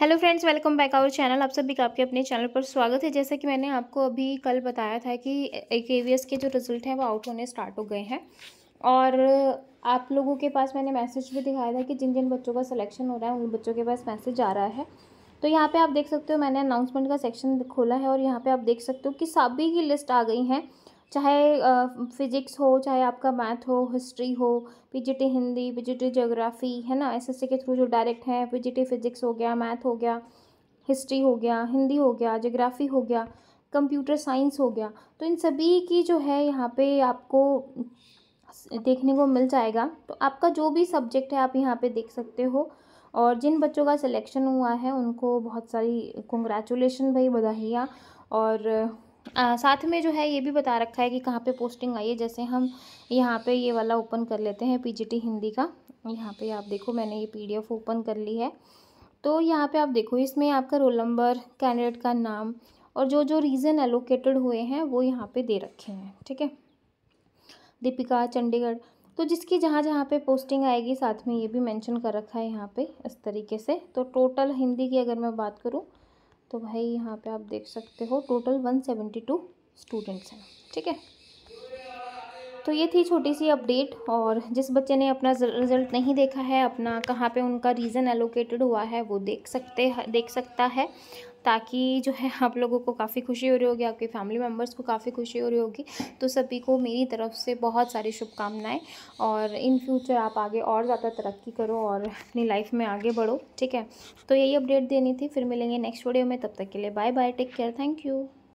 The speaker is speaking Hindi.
hello friends welcome back our channel आप सभी का आपके अपने चैनल पर स्वागत है जैसा कि मैंने आपको अभी कल बताया था कि ए के जो रिज़ल्ट हैं वो आउट होने स्टार्ट हो गए हैं और आप लोगों के पास मैंने मैसेज भी दिखाया था कि जिन जिन बच्चों का सिलेक्शन हो रहा है उन बच्चों के पास मैसेज आ रहा है तो यहाँ पर आप देख सकते हो मैंने अनाउंसमेंट का सेक्शन खोला है और यहाँ पर आप देख सकते हो कि सभी की लिस्ट आ गई हैं चाहे फिज़िक्स हो चाहे आपका मैथ हो हिस्ट्री हो पीजीटी हिंदी पीजीटी ज्योग्राफी है ना एसएससी के थ्रू जो डायरेक्ट हैं पीजीटी फिज़िक्स हो गया मैथ हो गया हिस्ट्री हो गया हिंदी हो गया जोग्राफ़ी हो गया कंप्यूटर साइंस हो गया तो इन सभी की जो है यहाँ पे आपको देखने को मिल जाएगा तो आपका जो भी सब्जेक्ट है आप यहाँ पे देख सकते हो और जिन बच्चों का सिलेक्शन हुआ है उनको बहुत सारी कंग्रेचुलेशन भाई बधाइयाँ और आ, साथ में जो है ये भी बता रखा है कि कहाँ पे पोस्टिंग आई है जैसे हम यहाँ पे ये वाला ओपन कर लेते हैं पीजीटी हिंदी का यहाँ पे आप देखो मैंने ये पीडीएफ ओपन कर ली है तो यहाँ पे आप देखो इसमें आपका रोल नंबर कैंडिडेट का नाम और जो जो रीज़न एलोकेटेड हुए हैं वो यहाँ पर दे रखे हैं ठीक है दीपिका चंडीगढ़ तो जिसकी जहाँ जहाँ पे पोस्टिंग आएगी साथ में ये भी मेंशन कर रखा है यहाँ पे इस तरीके से तो टोटल हिंदी की अगर मैं बात करूँ तो भाई यहाँ पे आप देख सकते हो total one seventy two students हैं ठीक है तो ये थी छोटी सी अपडेट और जिस बच्चे ने अपना रिज़ल्ट नहीं देखा है अपना कहाँ पे उनका रीज़न एलोकेटेड हुआ है वो देख सकते देख सकता है ताकि जो है आप लोगों को काफ़ी खुशी हो रही होगी आपके फैमिली मेम्बर्स को काफ़ी खुशी हो रही होगी तो सभी को मेरी तरफ से बहुत सारी शुभकामनाएं और इन फ्यूचर आप आगे और ज़्यादा तरक्की करो और अपनी लाइफ में आगे बढ़ो ठीक है तो यही अपडेट देनी थी फिर मिलेंगे नेक्स्ट वीडियो में तब तक के लिए bye bye take care thank you